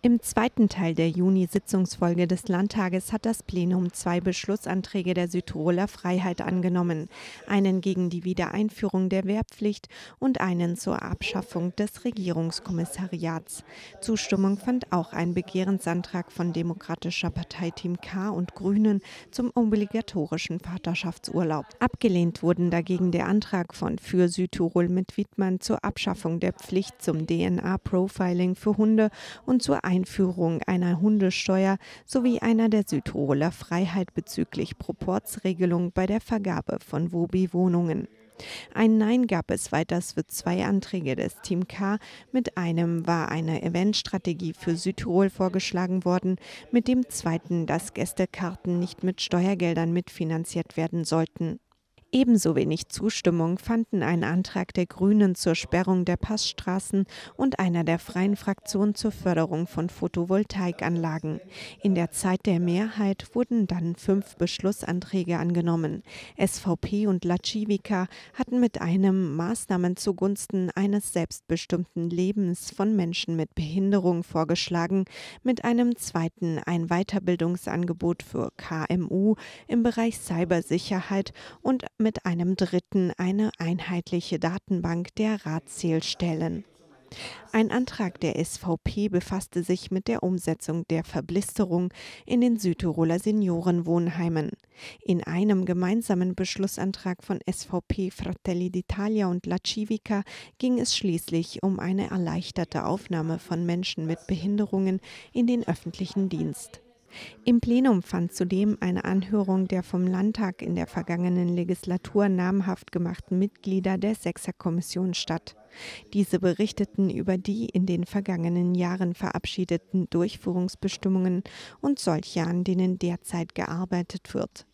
Im zweiten Teil der Juni-Sitzungsfolge des Landtages hat das Plenum zwei Beschlussanträge der Südtiroler Freiheit angenommen, einen gegen die Wiedereinführung der Wehrpflicht und einen zur Abschaffung des Regierungskommissariats. Zustimmung fand auch ein Begehrensantrag von Demokratischer Partei Team K und Grünen zum obligatorischen Vaterschaftsurlaub. Abgelehnt wurden dagegen der Antrag von Für Südtirol mit Wittmann zur Abschaffung der Pflicht zum DNA-Profiling für Hunde und zur Einführung einer Hundesteuer sowie einer der Südtiroler Freiheit bezüglich Proportsregelung bei der Vergabe von Wobi-Wohnungen. Ein Nein gab es weiters für zwei Anträge des Team K. Mit einem war eine Eventstrategie für Südtirol vorgeschlagen worden, mit dem zweiten, dass Gästekarten nicht mit Steuergeldern mitfinanziert werden sollten. Ebenso wenig Zustimmung fanden ein Antrag der Grünen zur Sperrung der Passstraßen und einer der Freien Fraktion zur Förderung von Photovoltaikanlagen. In der Zeit der Mehrheit wurden dann fünf Beschlussanträge angenommen. SVP und Latschivika hatten mit einem Maßnahmen zugunsten eines selbstbestimmten Lebens von Menschen mit Behinderung vorgeschlagen, mit einem zweiten ein Weiterbildungsangebot für KMU im Bereich Cybersicherheit und mit einem dritten eine einheitliche Datenbank der Ratzählstellen. Ein Antrag der SVP befasste sich mit der Umsetzung der Verblisterung in den Südtiroler Seniorenwohnheimen. In einem gemeinsamen Beschlussantrag von SVP, Fratelli d'Italia und La Civica ging es schließlich um eine erleichterte Aufnahme von Menschen mit Behinderungen in den öffentlichen Dienst. Im Plenum fand zudem eine Anhörung der vom Landtag in der vergangenen Legislatur namhaft gemachten Mitglieder der Sechserkommission statt. Diese berichteten über die in den vergangenen Jahren verabschiedeten Durchführungsbestimmungen und solche, an denen derzeit gearbeitet wird.